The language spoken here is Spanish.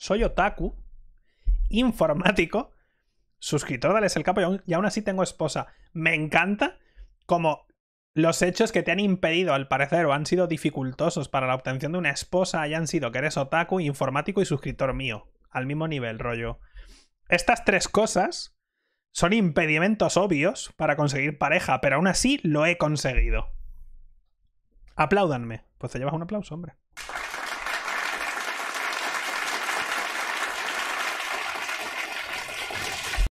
soy otaku, informático, suscriptor de el Capo y aún, así tengo esposa. Me encanta como los hechos que te han impedido, al parecer, o han sido dificultosos para la obtención de una esposa hayan sido que eres otaku, informático y suscriptor mío. Al mismo nivel, rollo. Estas tres cosas son impedimentos obvios para conseguir pareja, pero aún así lo he conseguido. Apláudanme. Pues te llevas un aplauso, hombre.